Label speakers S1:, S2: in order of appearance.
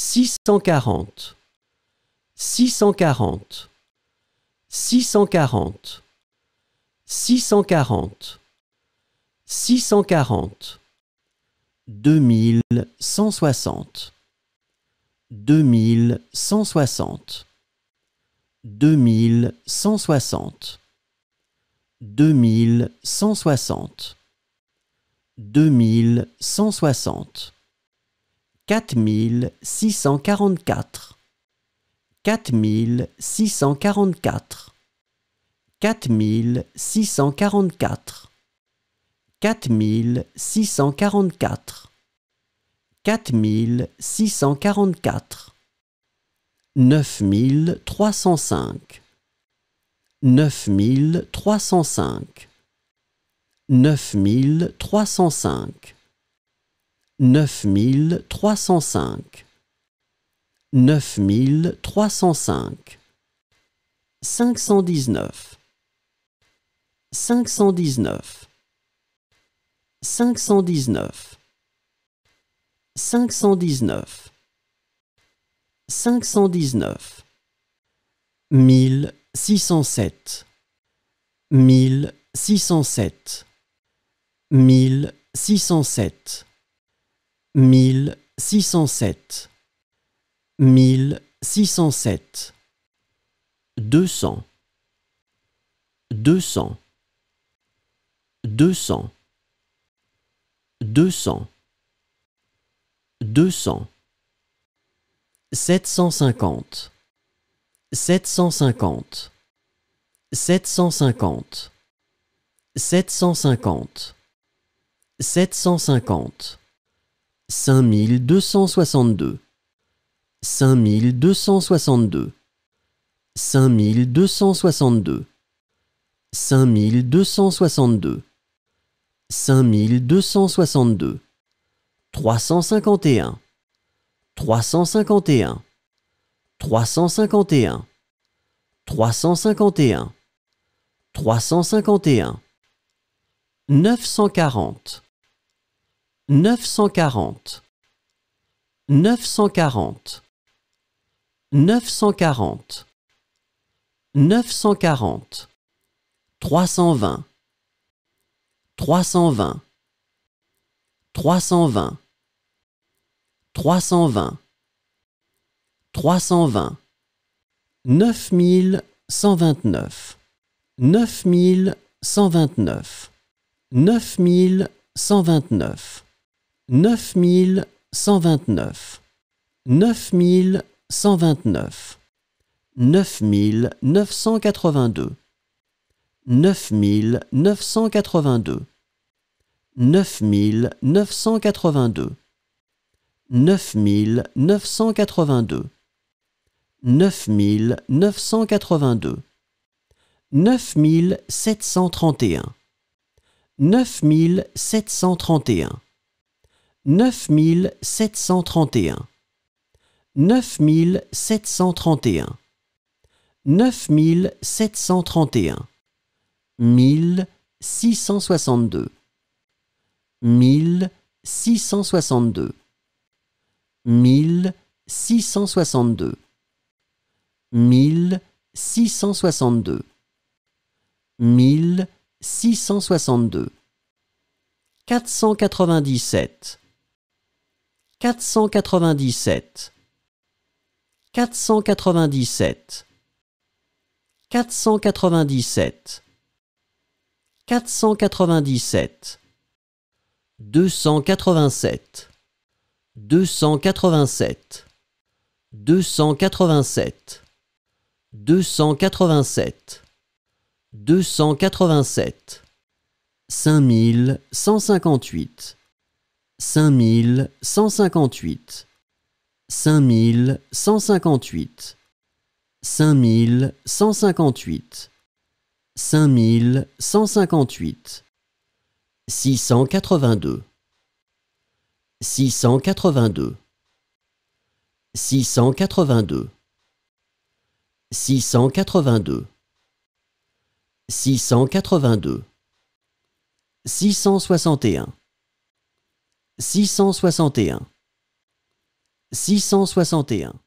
S1: 640 640 640 640 640 2160 2160 2160 2160 2160 quatre mille six cent quarante-quatre quatre mille six cent quarante-quatre quatre mille six cent quarante-quatre quatre mille six cent quarante-quatre quatre mille six cent quarante-quatre neuf mille trois cent cinq neuf mille trois cent cinq neuf mille trois cent cinq 9305 9305 519 519 519 519 519 1607 1607 1607 1607 1607 200 200 200 200 200 750 750 750 750 750 5262 5262 5262 5262 5262 351 351 351 351 351 940 940 940 940 940 320 320 320 320 320 9129 9129 9129 9129 9129 9982 9982 9982 9982 9982 9731 9731 9731 9731 9731 1662 1662 1662 1662 1662 497 497 497 497 497 287 287 287 287 287 5158 5158 5158 5158 5158 682 682 682 682 682 661 661. 661.